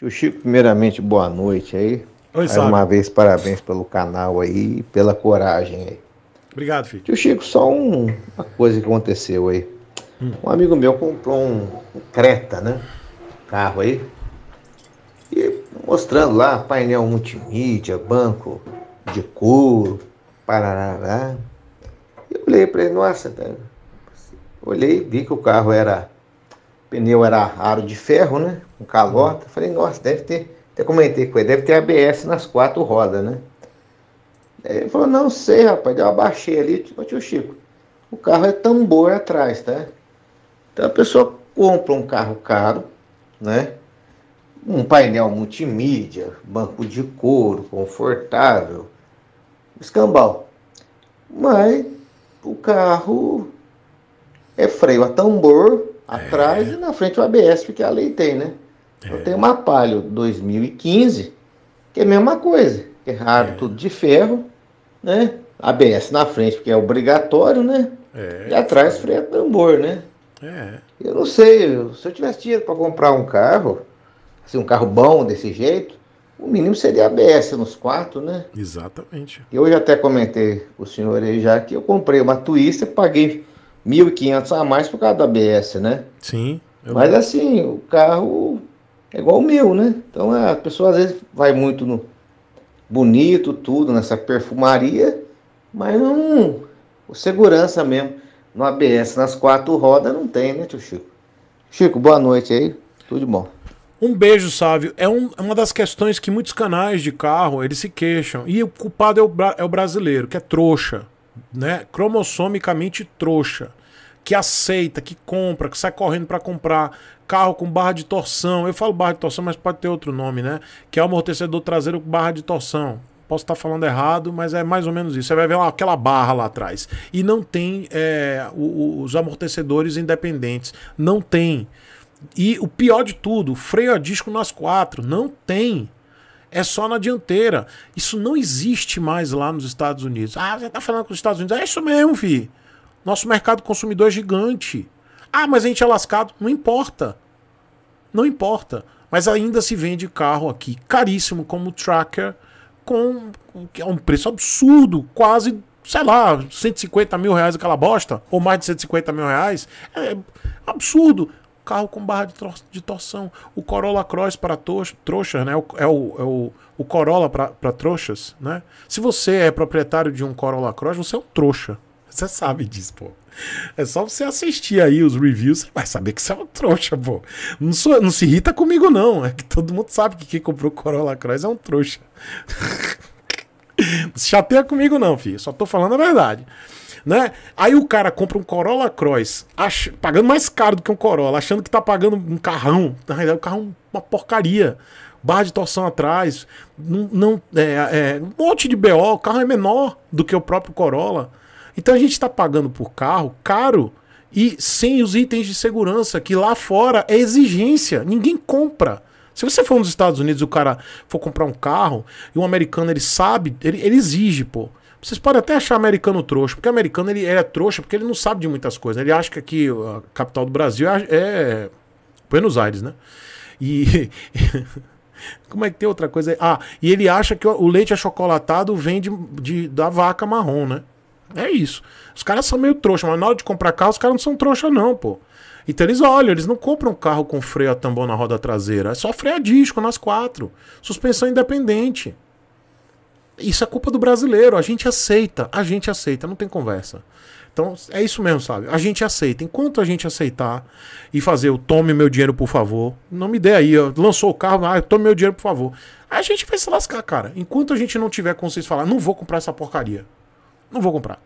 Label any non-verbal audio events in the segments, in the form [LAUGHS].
Tio Chico, primeiramente, boa noite aí. Oi, Mais uma vez, parabéns pelo canal aí e pela coragem aí. Obrigado, filho. Tio Chico, só um, uma coisa que aconteceu aí. Hum. Um amigo meu comprou um, um Creta, né? carro aí. E mostrando lá painel multimídia, banco de couro, parará. Eu olhei para ele, nossa, olhei e vi que o carro era pneu era aro de ferro, né? Com calota. Uhum. Falei, nossa, deve ter. Até comentei com ele, deve ter ABS nas quatro rodas, né? ele falou, não sei, rapaz. Eu abaixei ali, tipo, tio Chico, o carro é tambor atrás, tá? Então a pessoa compra um carro caro, né? Um painel multimídia, banco de couro, confortável, escambau. Mas o carro é freio a tambor Atrás é. e na frente o ABS, porque a lei tem, né? É. Eu tenho uma Palio 2015, que é a mesma coisa. Errado, é. tudo de ferro, né? ABS na frente, porque é obrigatório, né? É. E atrás freio tambor, né? É. Eu não sei, se eu tivesse dinheiro para comprar um carro, assim, um carro bom desse jeito, o mínimo seria ABS nos quatro, né? Exatamente. Eu já até comentei com o senhor aí já que eu comprei uma Twister, paguei 1.500 a mais por causa da ABS, né? Sim. Mas assim, o carro é igual o meu, né? Então a pessoa às vezes vai muito no bonito, tudo, nessa perfumaria, mas não. O segurança mesmo no ABS, nas quatro rodas, não tem, né, tio Chico? Chico, boa noite aí. Tudo bom. Um beijo, Sávio. É, um, é uma das questões que muitos canais de carro eles se queixam. E o culpado é o, é o brasileiro, que é trouxa. Né? Cromossomicamente trouxa que aceita, que compra, que sai correndo para comprar, carro com barra de torção. Eu falo barra de torção, mas pode ter outro nome, né? Que é o amortecedor traseiro com barra de torção. Posso estar falando errado, mas é mais ou menos isso. Você vai ver lá aquela barra lá atrás. E não tem é, os amortecedores independentes. Não tem. E o pior de tudo, freio a disco nas quatro. Não tem é só na dianteira. Isso não existe mais lá nos Estados Unidos. Ah, você tá falando com os Estados Unidos. É isso mesmo, fi. Nosso mercado consumidor é gigante. Ah, mas a gente é lascado. Não importa. Não importa. Mas ainda se vende carro aqui caríssimo, como Tracker, com é um preço absurdo, quase, sei lá, 150 mil reais aquela bosta, ou mais de 150 mil reais. É absurdo. Carro com barra de, tor de torção. O Corolla Cross para trouxas, né? É o, é o, o Corolla para trouxas, né? Se você é proprietário de um Corolla Cross, você é um trouxa. Você sabe disso, pô. É só você assistir aí os reviews, você vai saber que você é um trouxa, pô. Não, sou, não se irrita comigo, não. É que todo mundo sabe que quem comprou Corolla Cross é um trouxa. [LAUGHS] não se chateia comigo, não, filho. Só tô falando a verdade. Né? Aí o cara compra um Corolla Cross, ach... pagando mais caro do que um Corolla, achando que tá pagando um carrão. Na realidade, o carro é uma porcaria. Barra de torção atrás, não, não é, é, um monte de BO, o carro é menor do que o próprio Corolla. Então a gente está pagando por carro caro e sem os itens de segurança, que lá fora é exigência, ninguém compra. Se você for nos Estados Unidos o cara for comprar um carro e um americano ele sabe, ele, ele exige, pô. Vocês podem até achar americano trouxa, porque americano ele, ele, é trouxa porque ele não sabe de muitas coisas. Ele acha que aqui a capital do Brasil é, é Buenos Aires, né? E. [LAUGHS] Como é que tem outra coisa? Ah, e ele acha que o leite achocolatado vem de, de da vaca marrom, né? É isso. Os caras são meio trouxa, mas na hora de comprar carro, os caras não são trouxa, não, pô. Então eles olham, eles não compram carro com freio a tambor na roda traseira. É só freio a disco nas quatro. Suspensão independente. Isso é culpa do brasileiro. A gente aceita. A gente aceita. Não tem conversa. Então é isso mesmo, sabe? A gente aceita. Enquanto a gente aceitar e fazer o tome meu dinheiro, por favor. Não me dê aí, ó, lançou o carro, ah, tome meu dinheiro, por favor. A gente vai se lascar, cara. Enquanto a gente não tiver consciência de falar, não vou comprar essa porcaria. Não vou comprar.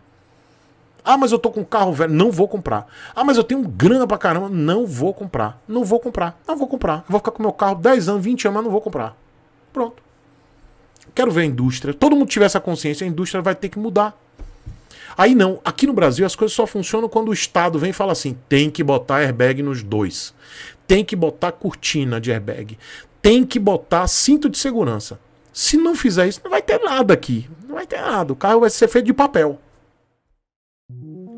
Ah, mas eu tô com um carro velho, não vou comprar. Ah, mas eu tenho grana pra caramba, não vou comprar. Não vou comprar, não vou comprar. Eu vou ficar com meu carro 10 anos, 20 anos, mas não vou comprar. Pronto. Quero ver a indústria. Todo mundo tiver essa consciência, a indústria vai ter que mudar. Aí não, aqui no Brasil as coisas só funcionam quando o Estado vem e fala assim: tem que botar airbag nos dois, tem que botar cortina de airbag, tem que botar cinto de segurança. Se não fizer isso, não vai ter nada aqui. Não vai ter nada. O carro vai ser feito de papel.